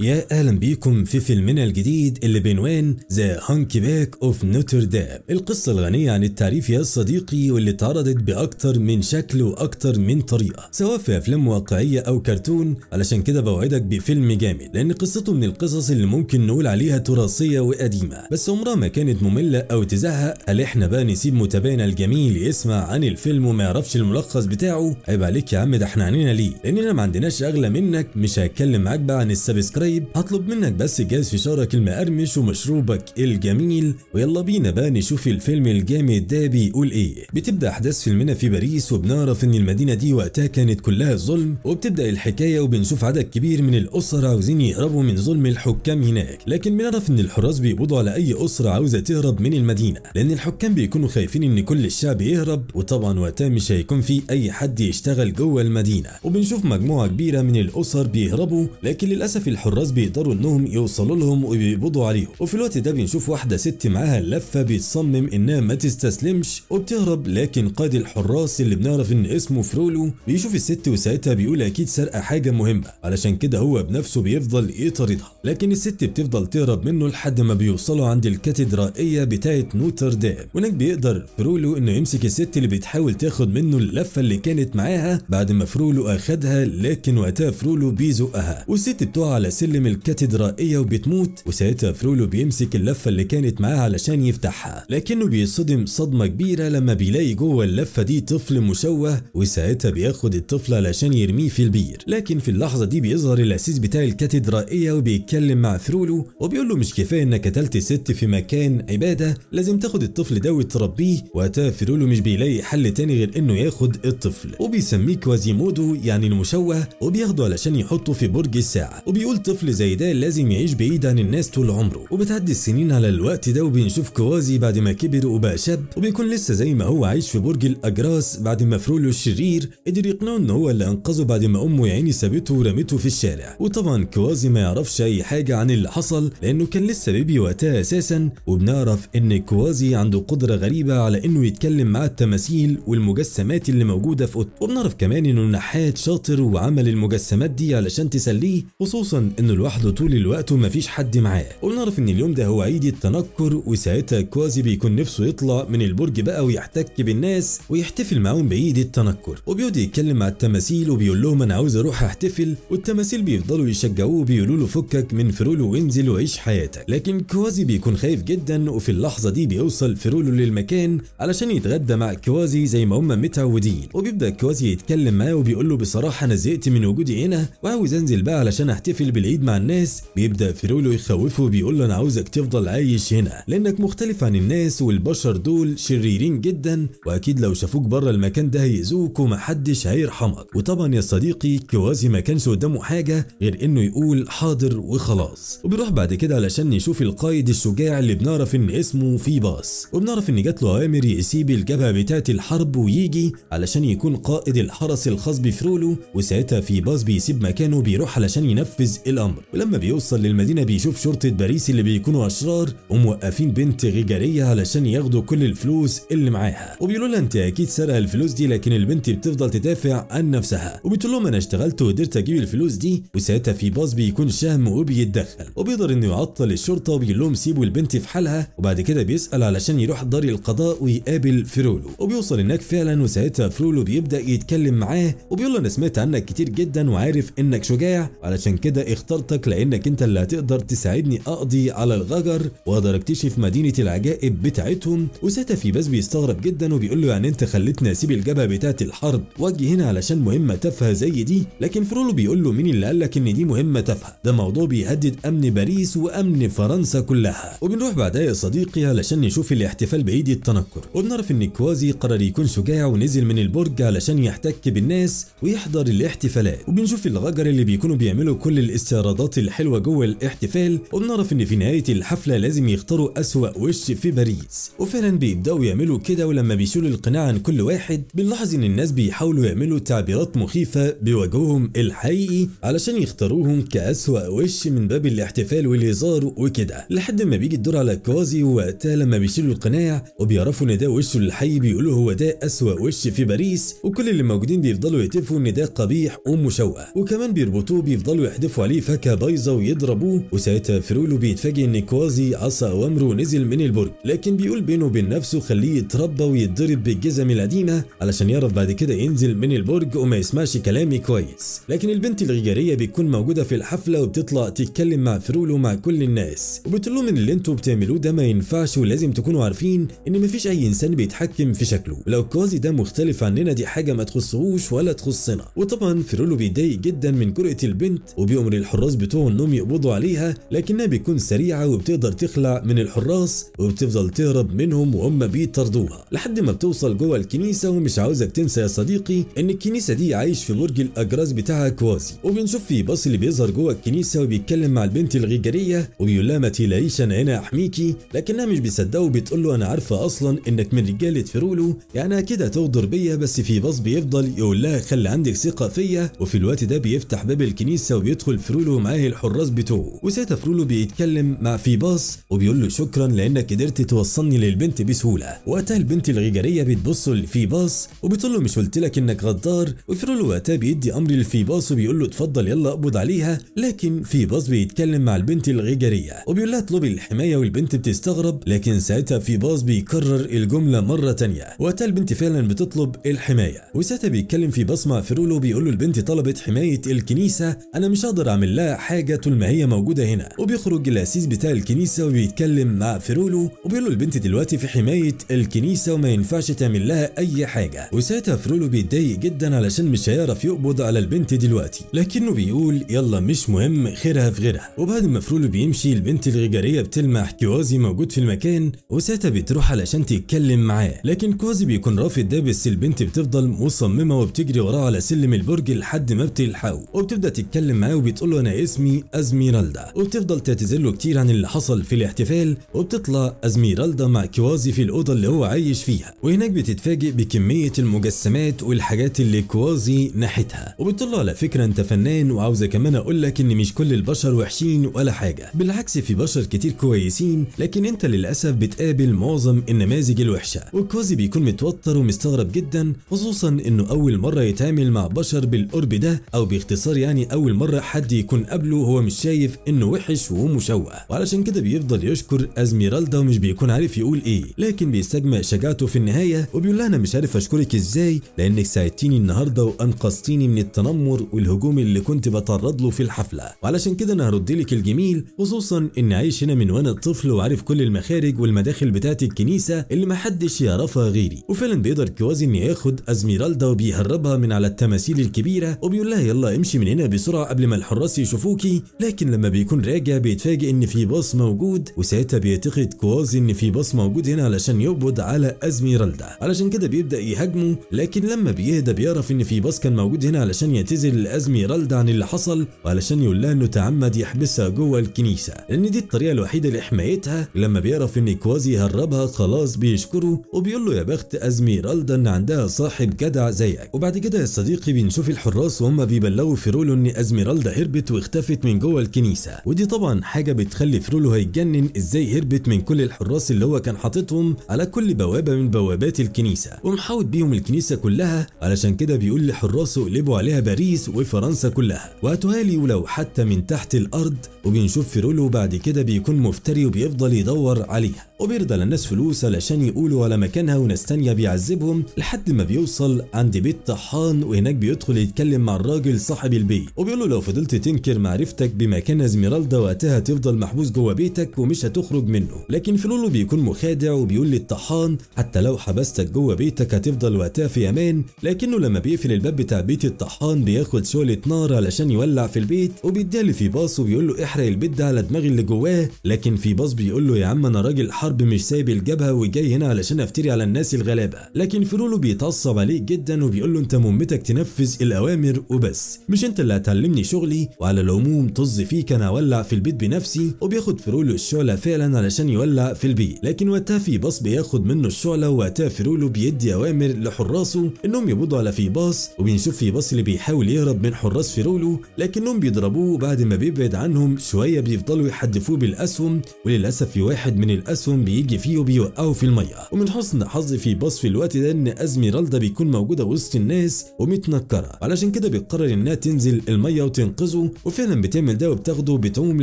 يا اهلا بيكم في فيلمنا الجديد اللي بعنوان ذا هانكي باك اوف نوتردام القصه الغنيه عن التعريف يا صديقي واللي اتعرضت باكتر من شكل واكتر من طريقه سواء في افلام واقعيه او كرتون علشان كده بوعدك بفيلم جامد لان قصته من القصص اللي ممكن نقول عليها تراثيه وقديمه بس عمرها ما كانت ممله او تزهق هل احنا بقى نسيب متابعنا الجميل يسمع عن الفيلم وما يعرفش الملخص بتاعه عيب عليك يا عم ده احنا عنينا ليه لاننا ما عندناش اغلى منك مش هتكلم معاك بقى عن السبسكرايب قريب هطلب منك بس جاز فشارك المقرمش ومشروبك الجميل ويلا بينا بقى نشوف الفيلم الجامد ده بيقول ايه بتبدا احداث فيلمنا في باريس وبنعرف ان المدينه دي وقتها كانت كلها ظلم وبتبدا الحكايه وبنشوف عدد كبير من الاسر عاوزين يهربوا من ظلم الحكام هناك لكن بنعرف ان الحراس بيقبضوا على اي اسره عاوزه تهرب من المدينه لان الحكام بيكونوا خايفين ان كل الشعب يهرب وطبعا وقتها مش هيكون في اي حد يشتغل جوه المدينه وبنشوف مجموعه كبيره من الاسر بيهربوا لكن للاسف الحراس الحراس بيقدروا انهم يوصلوا لهم وبيقبضوا عليهم وفي الوقت ده بنشوف واحده ست معاها لفه بتصمم انها ما تستسلمش وبتهرب لكن قائد الحراس اللي بنعرف ان اسمه فرولو بيشوف الست وساعتها بيقول اكيد سرقه حاجه مهمه علشان كده هو بنفسه بيفضل يطاردها لكن الست بتفضل تهرب منه لحد ما بيوصلوا عند الكاتدرائيه بتاعه نوتردام هناك بيقدر فرولو انه يمسك الست اللي بتحاول تاخد منه اللفه اللي كانت معاها بعد ما فرولو اخدها لكن وقتها فرولو بيزقها والست بتقع على السلم الكاتدرائيه وبتموت وساعتها فرولو بيمسك اللفه اللي كانت معاه علشان يفتحها لكنه بيصدم صدمه كبيره لما بيلاقي جوه اللفه دي طفل مشوه وساعتها بياخد الطفل علشان يرميه في البير لكن في اللحظه دي بيظهر الاسيس بتاع الكاتدرائيه وبيتكلم مع فرولو وبيقول له مش كفايه انك قتلت ست في مكان عباده لازم تاخد الطفل ده وتربيه وقتها فرولو مش بيلاقي حل تاني غير انه ياخد الطفل وبيسميه كوازيمودو يعني المشوه وبياخده علشان يحطه في برج الساعه وبيقول طفل زي ده لازم يعيش بعيد عن الناس طول عمره وبتعدي السنين على الوقت ده وبنشوف كوازي بعد ما كبر وبقى شاب وبيكون لسه زي ما هو عايش في برج الاجراس بعد ما فرولو الشرير قدر يقنعه ان هو اللي انقذه بعد ما امه يا عيني سابته ورمته في الشارع وطبعا كوازي ما يعرفش اي حاجه عن اللي حصل لانه كان لسه بيبي وقتها اساسا وبنعرف ان كوازي عنده قدره غريبه على انه يتكلم مع التماثيل والمجسمات اللي موجوده في اوضته وبنعرف كمان انه نحات شاطر وعمل المجسمات دي علشان تسليه خصوصا انه لوحده طول الوقت ومفيش حد معاه ونعرف ان اليوم ده هو عيد التنكر وساعتها كوازي بيكون نفسه يطلع من البرج بقى ويحتك بالناس ويحتفل معاهم بعيد التنكر وبيقعد يتكلم مع التماثيل وبيقول لهم انا عاوز اروح احتفل والتماثيل بيفضلوا يشجعوه وبيقولوا له فكك من فرولو وانزل وعيش حياتك لكن كوازي بيكون خايف جدا وفي اللحظه دي بيوصل فرولو للمكان علشان يتغدى مع كوازي زي ما هم متعودين وبيبدا كوازي يتكلم معاه وبيقول له بصراحه انا زهقت من وجودي هنا وعاوز انزل بقى علشان احتفل بالعيد بعيد مع الناس بيبدا فيرولو يخوفه بيقول له انا عاوزك تفضل عايش هنا لانك مختلف عن الناس والبشر دول شريرين جدا واكيد لو شافوك بره المكان ده هيأذوك ومحدش هيرحمك وطبعا يا صديقي كوازي ما كانش قدامه حاجه غير انه يقول حاضر وخلاص وبيروح بعد كده علشان يشوف القائد الشجاع اللي بنعرف ان اسمه في باص وبنعرف ان جات له اوامر يسيب الجبهه بتاعه الحرب ويجي علشان يكون قائد الحرس الخاص بفرولو وساعتها في باص بيسيب مكانه بيروح علشان ينفذ الأمر الامر ولما بيوصل للمدينه بيشوف شرطه باريس اللي بيكونوا اشرار وموقفين بنت غيجاريه علشان ياخدوا كل الفلوس اللي معاها وبيقولوا لها انت اكيد سرق الفلوس دي لكن البنت بتفضل تدافع عن نفسها وبتقول لهم انا اشتغلت وقدرت اجيب الفلوس دي وساعتها في باص بيكون شهم وبيتدخل وبيقدر انه يعطل الشرطه وبيقول لهم سيبوا البنت في حالها وبعد كده بيسال علشان يروح دار القضاء ويقابل فرولو وبيوصل هناك فعلا وساعتها فرولو بيبدا يتكلم معاه وبيقول له انا سمعت عنك كتير جدا وعارف انك شجاع علشان كده اختار اخترتك لانك انت اللي هتقدر تساعدني اقضي على الغجر واقدر اكتشف مدينه العجائب بتاعتهم وساتا في باز بيستغرب جدا وبيقول له يعني انت خليتني اسيب الجبهه بتاعه الحرب واجي هنا علشان مهمه تافهه زي دي لكن فرولو بيقول له مين اللي قال لك ان دي مهمه تافهه ده موضوع بيهدد امن باريس وامن فرنسا كلها وبنروح بعدها يا صديقي علشان نشوف الاحتفال بعيد التنكر وبنعرف ان كوازي قرر يكون شجاع ونزل من البرج علشان يحتك بالناس ويحضر الاحتفالات وبنشوف الغجر اللي بيكونوا بيعملوا كل الاست الاستعراضات الحلوه جوه الاحتفال وبنعرف ان في نهايه الحفله لازم يختاروا اسوا وش في باريس وفعلا بيبداوا يعملوا كده ولما بيشيلوا القناع عن كل واحد بنلاحظ ان الناس بيحاولوا يعملوا تعبيرات مخيفه بوجههم الحقيقي علشان يختاروهم كاسوا وش من باب الاحتفال والهزار وكده لحد ما بيجي الدور على كوازي وقتها لما بيشيلوا القناع وبيعرفوا ان ده وشه الحقيقي بيقولوا هو ده اسوا وش في باريس وكل اللي موجودين بيفضلوا يهتفوا ان ده قبيح ومشوه وكمان بيربطوه بيفضلوا يحدفوا عليه فك بايظه ويضربوه وساعتها فرولو بيتفاجئ ان كوازي عصى اوامره ونزل من البرج لكن بيقول بينه وبين نفسه خليه يتربى ويتضرب بالجزم القديمه علشان يعرف بعد كده ينزل من البرج وما يسمعش كلامي كويس لكن البنت الغجاريه بتكون موجوده في الحفله وبتطلع تتكلم مع فرولو مع كل الناس وبتقول لهم ان اللي انتوا بتعملوه ده ما ينفعش ولازم تكونوا عارفين ان مفيش اي انسان بيتحكم في شكله لو كوازي ده مختلف عننا دي حاجه ما تخصهوش ولا تخصنا وطبعا فرولو بيتضايق جدا من جرأه البنت وبيؤمر الحراس بتوعه انهم يقبضوا عليها لكنها بتكون سريعه وبتقدر تخلع من الحراس وبتفضل تهرب منهم وهم بيطاردوها لحد ما بتوصل جوه الكنيسه ومش عاوزك تنسى يا صديقي ان الكنيسه دي عايش في برج الاجراس بتاعها كوازي وبنشوف في باص اللي بيظهر جوه الكنيسه وبيتكلم مع البنت الغيجريه وبيقول لها ما تقلقيش انا هنا احميكي لكنها مش بيصدقه وبتقول له انا عارفه اصلا انك من رجاله فيرولو يعني اكيد هتغدر بيا بس في باص بيفضل يقول لها خلي عندك ثقه فيا وفي الوقت ده بيفتح باب الكنيسه وبيدخل فيرولو بيقول معاه الحراس بتوعه وساعتها فرولو بيتكلم مع في باص وبيقول له شكرا لانك قدرت توصلني للبنت بسهوله وقتها البنت الغجريه بتبص لفي باص وبتقول له مش قلت لك انك غدار وفرولو وقتها بيدي امر لفي باص وبيقول له اتفضل يلا اقبض عليها لكن في باص بيتكلم مع البنت الغجريه وبيقول لها اطلبي الحمايه والبنت بتستغرب لكن ساعتها في باص بيكرر الجمله مره ثانيه وقتها البنت فعلا بتطلب الحمايه وساعتها بيتكلم في باص مع فرولو بيقول له البنت طلبت حمايه الكنيسه انا مش هقدر اعمل لها حاجه طول ما هي موجوده هنا وبيخرج الاسيس بتاع الكنيسه وبيتكلم مع فيرولو وبيقول له البنت دلوقتي في حمايه الكنيسه وما ينفعش تعمل لها اي حاجه وساعتها فيرولو بيتضايق جدا علشان مش هيعرف يقبض على البنت دلوقتي لكنه بيقول يلا مش مهم خيرها في غيرها وبعد ما فيرولو بيمشي البنت الغجريه بتلمح كوازي موجود في المكان وساعتها بتروح علشان تتكلم معاه لكن كوازي بيكون رافض ده بس البنت بتفضل مصممه وبتجري وراه على سلم البرج لحد ما بتلحقه وبتبدا تتكلم معاه وبتقول له انا اسمي ازميرالدا وبتفضل تعتذر له كتير عن اللي حصل في الاحتفال وبتطلع ازميرالدا مع كوازي في الاوضه اللي هو عايش فيها وهناك بتتفاجئ بكميه المجسمات والحاجات اللي كوازي ناحتها وبتقول له على فكره انت فنان وعاوزه كمان اقول لك ان مش كل البشر وحشين ولا حاجه بالعكس في بشر كتير كويسين لكن انت للاسف بتقابل معظم النماذج الوحشه وكوازي بيكون متوتر ومستغرب جدا خصوصا انه اول مره يتعامل مع بشر بالقرب ده او باختصار يعني اول مره حد يكون يكون قبله هو مش شايف انه وحش ومشوه وعلشان كده بيفضل يشكر ازميرالدا ومش بيكون عارف يقول ايه لكن بيستجمع شجاعته في النهايه وبيقول لها انا مش عارف اشكرك ازاي لانك ساعدتيني النهارده وانقذتيني من التنمر والهجوم اللي كنت بتعرض له في الحفله وعلشان كده انا هرد لك الجميل خصوصا ان عايش هنا من وانا طفل وعارف كل المخارج والمداخل بتاعت الكنيسه اللي محدش يعرفها غيري وفعلا بيقدر كوازي ان ياخد ازميرالدا وبيهربها من على التماثيل الكبيره وبيقول لها يلا امشي من هنا بسرعه قبل ما الحراس يشوفوكي لكن لما بيكون راجع بيتفاجئ ان في باص موجود وساعتها بيعتقد كوازي ان في باص موجود هنا علشان يقبض على ازميرالدا علشان كده بيبدا يهاجمه لكن لما بيهدى بيعرف ان في باص كان موجود هنا علشان يعتذر لازميرالدا عن اللي حصل وعلشان يقول لها انه تعمد يحبسها جوه الكنيسه لان دي الطريقه الوحيده لحمايتها لما بيعرف ان كوازي هربها خلاص بيشكره وبيقول له يا بخت ازميرالدا ان عندها صاحب جدع زيك وبعد كده يا صديقي بنشوف الحراس وهم بيبلغوا فيرولو ان ازميرالدا هربت هربت واختفت من جوه الكنيسه ودي طبعا حاجه بتخلي فرولو هيتجنن ازاي هربت من كل الحراس اللي هو كان حاططهم على كل بوابه من بوابات الكنيسه ومحاوط بيهم الكنيسه كلها علشان كده بيقول لحراسه اقلبوا عليها باريس وفرنسا كلها وهتهالي ولو حتى من تحت الارض وبنشوف فرولو بعد كده بيكون مفتري وبيفضل يدور عليها وبيرضى للناس فلوس علشان يقولوا على مكانها وناس تانية بيعذبهم لحد ما بيوصل عند بيت طحان وهناك بيدخل يتكلم مع الراجل صاحب البيت وبيقول له لو فضلت تنكر معرفتك بمكان ازميرالدا وقتها هتفضل محبوس جوه بيتك ومش هتخرج منه لكن فلولو بيكون مخادع وبيقول للطحان حتى لو حبستك جوه بيتك هتفضل وقتها في امان لكنه لما بيقفل الباب بتاع بيت الطحان بياخد شعلة نار علشان يولع في البيت وبيديها باص وبيقول له احرق البيت ده على دماغ اللي جواه لكن في باص بيقول له يا عم انا راجل حرب مش سايب الجبهه وجاي هنا علشان افتري على الناس الغلابه لكن فلولو بيتعصب عليه جدا وبيقول له انت مهمتك تنفذ الاوامر وبس مش انت اللي هتعلمني شغلي وعلى العموم طز فيك انا ولع في البيت بنفسي وبياخد فرولو الشعله فعلا علشان يولع في البيت لكن وقتها في باص بياخد منه الشعله وقتها فرولو بيدي اوامر لحراسه انهم يقبضوا على في باص وبنشوف في باص اللي بيحاول يهرب من حراس فرولو لكنهم بيضربوه بعد ما بيبعد عنهم شويه بيفضلوا يحدفوه بالاسهم وللاسف في واحد من الاسهم بيجي فيه وبيوقعه في الميه ومن حسن حظ في باص في الوقت ده ان ازميرالدا بيكون موجوده وسط الناس ومتنكره علشان كده بتقرر انها تنزل الميه وتنقذه وفعلا بتعمل ده وبتاخده بتعوم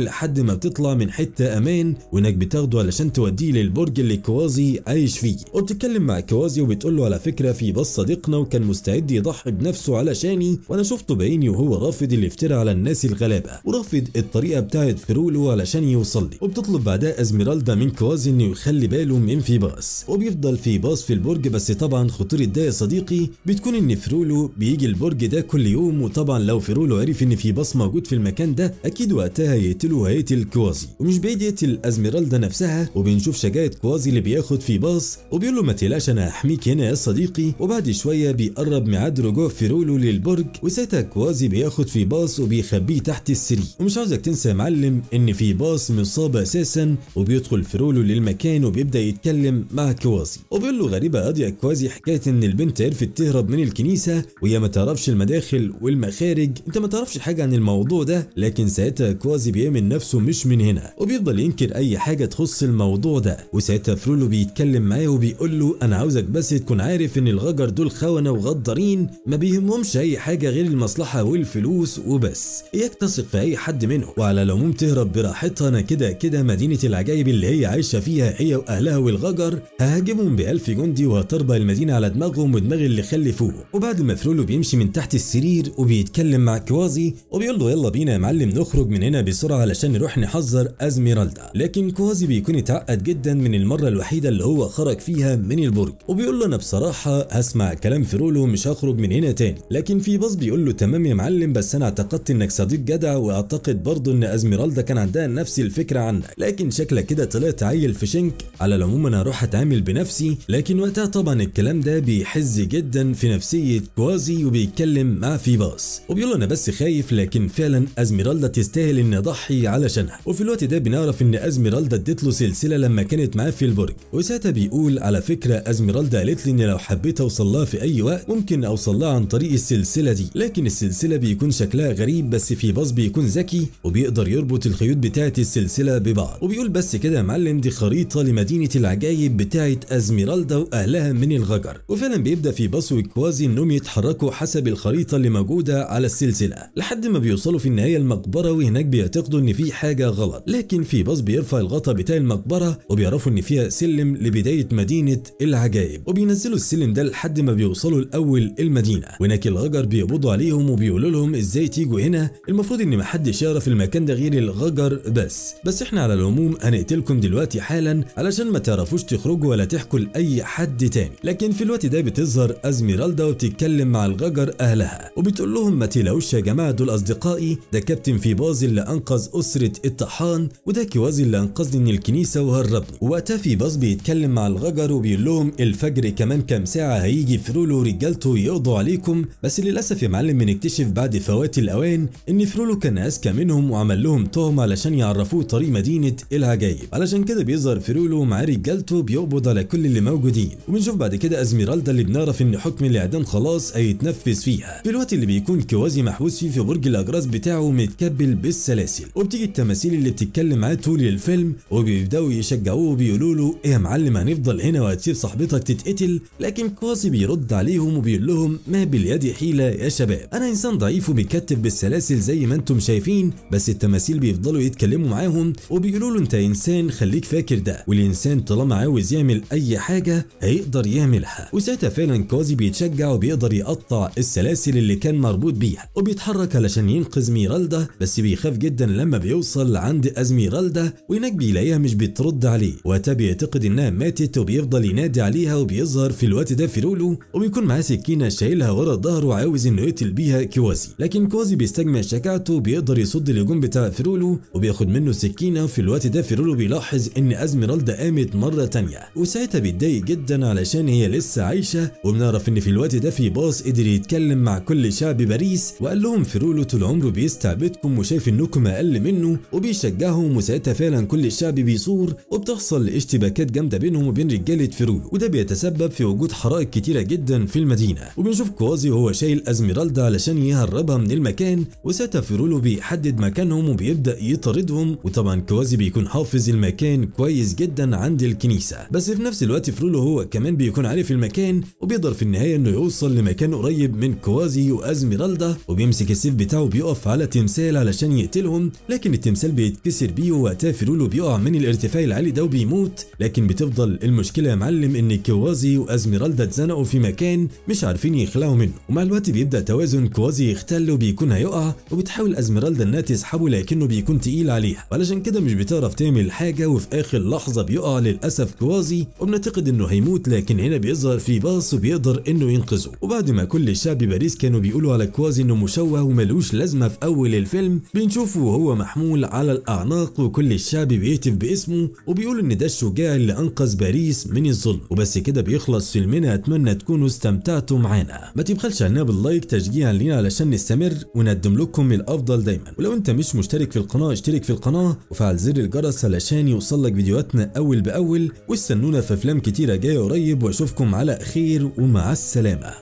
لحد ما بتطلع من حته امان وانك بتاخده علشان توديه للبرج اللي كوازي عايش فيه وبتتكلم مع كوازي وبتقول له على فكره في بص صديقنا وكان مستعد يضحي بنفسه علشاني وانا شفته بعيني وهو رافض الافتراء على الناس الغلابه ورافض الطريقه بتاعت فرولو علشان يوصل لي وبتطلب بعدها ازميرالدا من كوازي انه يخلي باله من في باص وبيفضل في باص في البرج بس طبعا خطوره ده يا صديقي بتكون ان فرولو بيجي البرج ده كل يوم وطبعا لو فرولو عرف ان في باص موجود موجود في المكان ده اكيد وقتها يقتلوا وهيقتل كوازي ومش بعيد يقتل ازميرالدا نفسها وبنشوف شجاعه كوازي اللي بياخد في باص وبيقول له ما تقلقش انا هحميك هنا يا صديقي وبعد شويه بيقرب ميعاد رجوع فيرولو للبرج وساعتها كوازي بياخد في باص وبيخبيه تحت السرير ومش عاوزك تنسى يا معلم ان في باص مصاب اساسا وبيدخل فيرولو للمكان وبيبدا يتكلم مع كوازي وبيقول له غريبه قضيه كوازي حكايه ان البنت عرفت تهرب من الكنيسه وهي ما تعرفش المداخل والمخارج انت ما تعرفش حاجه عن الموضوع الموضوع ده لكن ساعتها كوازي بيأمن نفسه مش من هنا وبيفضل ينكر اي حاجه تخص الموضوع ده وساعتها فرولو بيتكلم معاه وبيقول له انا عاوزك بس تكون عارف ان الغجر دول خونه وغدارين ما بيهمهمش اي حاجه غير المصلحه والفلوس وبس اياك تثق في اي حد منهم وعلى العموم تهرب براحتها انا كده كده مدينه العجائب اللي هي عايشه فيها هي واهلها والغجر ههاجمهم بألف جندي وهتربى المدينه على دماغهم ودماغ اللي خلفوه وبعد ما فرولو بيمشي من تحت السرير وبيتكلم مع كوازي وبيقول له يلا يلا بينا يا معلم نخرج من هنا بسرعه علشان نروح نحذر ازميرالدا لكن كوازي بيكون اتعقد جدا من المره الوحيده اللي هو خرج فيها من البرج وبيقول له انا بصراحه هسمع كلام فرولو مش هخرج من هنا تاني لكن في باص بيقول له تمام يا معلم بس انا اعتقدت انك صديق جدع واعتقد برضه ان ازميرالدا كان عندها نفس الفكره عنك لكن شكلك كده طلعت عيل في شنك على العموم انا هروح اتعامل بنفسي لكن وقتها طبعا الكلام ده بيحز جدا في نفسيه كوازي وبيتكلم مع في باص وبيقول له انا بس خايف لكن فعلا فعلا ازميرالدا تستاهل ان اضحي علشانها وفي الوقت ده بنعرف ان ازميرالدا اديت له سلسله لما كانت معاه في البرج وساعتها بيقول على فكره ازميرالدا قالت لي ان لو حبيت اوصل لها في اي وقت ممكن اوصل لها عن طريق السلسله دي لكن السلسله بيكون شكلها غريب بس في باص بيكون ذكي وبيقدر يربط الخيوط بتاعه السلسله ببعض وبيقول بس كده يا معلم دي خريطه لمدينه العجايب بتاعه ازميرالدا واهلها من الغجر وفعلا بيبدا في باص وكوازي انهم يتحركوا حسب الخريطه اللي موجوده على السلسله لحد ما بيوصل بيوصلوا في النهايه المقبره وهناك بيعتقدوا ان في حاجه غلط لكن في باص بيرفع الغطاء بتاع المقبره وبيعرفوا ان فيها سلم لبدايه مدينه العجائب وبينزلوا السلم ده لحد ما بيوصلوا الاول المدينه وهناك الغجر بيقبضوا عليهم وبيقولوا لهم ازاي تيجوا هنا المفروض ان محدش يعرف المكان ده غير الغجر بس بس احنا على العموم هنقتلكم دلوقتي حالا علشان ما تعرفوش تخرجوا ولا تحكوا لاي حد تاني لكن في الوقت ده بتظهر ازميرالدا وبتتكلم مع الغجر اهلها وبتقول لهم ما تلاقوش يا جماعه دول اصدقائي رأيي ده كابتن في باز اللي أنقذ أسرة الطحان وده كوازي اللي أنقذني من الكنيسة وهربني وقتها في باز بيتكلم مع الغجر وبيقول لهم الفجر كمان كام ساعة هيجي فرولو رجالته يقضوا عليكم بس للأسف يا معلم بنكتشف بعد فوات الأوان إن فرولو كان أذكى منهم وعمل لهم تهم علشان يعرفوه طريق مدينة العجايب علشان كده بيظهر فرولو مع رجالته بيقبض على كل اللي موجودين وبنشوف بعد كده أزميرالدا اللي بنعرف إن حكم الإعدام خلاص هيتنفذ فيها في الوقت اللي بيكون كوازي محبوس فيه في برج الأجراس بتاعه متكبل بالسلاسل وبتيجي التماثيل اللي بتتكلم معاه طول الفيلم وبيبداوا يشجعوه وبيقولوا له ايه يا معلم هنفضل هنا وهتسيب صاحبتك تتقتل لكن كواسي بيرد عليهم وبيقول لهم ما باليد حيله يا شباب انا انسان ضعيف ومتكتف بالسلاسل زي ما انتم شايفين بس التماثيل بيفضلوا يتكلموا معاهم وبيقولوا له انت انسان خليك فاكر ده والانسان طالما عاوز يعمل اي حاجه هيقدر يعملها وساعتها فعلا كوازي بيتشجع وبيقدر يقطع السلاسل اللي كان مربوط بيها وبيتحرك علشان ينقذ ازميرالدا بس بيخاف جدا لما بيوصل عند ازميرالدا وهناك بيلاقيها مش بترد عليه وقتها بيعتقد انها ماتت وبيفضل ينادي عليها وبيظهر في الوقت ده فيرولو وبيكون معاه سكينه شايلها ورا ظهره وعاوز انه يقتل بيها كوازي لكن كوازي بيستجمع شجاعته وبيقدر يصد الهجوم بتاع فيرولو وبياخد منه سكينه في الوقت ده فيرولو بيلاحظ ان ازميرالدا قامت مره تانية وساعتها بيتضايق جدا علشان هي لسه عايشه وبنعرف ان في الوقت ده في باص قدر يتكلم مع كل شعب باريس وقال لهم فيرولو طول عمره كله بيستعبدكم وشايف انكم اقل منه وبيشجعهم وساعتها فعلا كل الشعب بيثور وبتحصل اشتباكات جامده بينهم وبين رجاله فرولو وده بيتسبب في وجود حرائق كتيره جدا في المدينه وبنشوف كوازي وهو شايل ازميرالدا علشان يهربها من المكان وساعتها فرولو بيحدد مكانهم وبيبدا يطاردهم وطبعا كوازي بيكون حافظ المكان كويس جدا عند الكنيسه بس في نفس الوقت فرولو هو كمان بيكون عارف المكان وبيقدر في النهايه انه يوصل لمكان قريب من كوازي وازميرالدا وبيمسك السيف بتاعه بيقف يتعرف على تمثال علشان يقتلهم لكن التمثال بيتكسر بيه وقتها فيرولو بيقع من الارتفاع العالي ده وبيموت لكن بتفضل المشكله يا معلم ان كوازي وازميرالدا اتزنقوا في مكان مش عارفين يخلعوا منه ومع الوقت بيبدا توازن كوازي يختل وبيكون هيقع وبتحاول ازميرالدا انها تسحبه لكنه بيكون تقيل عليها علشان كده مش بتعرف تعمل حاجه وفي اخر لحظه بيقع للاسف كوازي وبنعتقد انه هيموت لكن هنا بيظهر في باص وبيقدر انه ينقذه وبعد ما كل شعب باريس كانوا بيقولوا على كوازي انه مشوه وملوش لازمه في أول الفيلم بنشوفه وهو محمول على الأعناق وكل الشعب بيهتف باسمه وبيقول إن ده الشجاع اللي أنقذ باريس من الظلم وبس كده بيخلص فيلمنا أتمنى تكونوا استمتعتوا معانا ما تبخلش علينا باللايك تشجيعا لينا علشان نستمر ونقدم لكم الأفضل دايما ولو أنت مش مشترك في القناة اشترك في القناة وفعل زر الجرس علشان يوصلك فيديوهاتنا أول بأول واستنونا في أفلام كتيرة جاية قريب وأشوفكم على خير ومع السلامة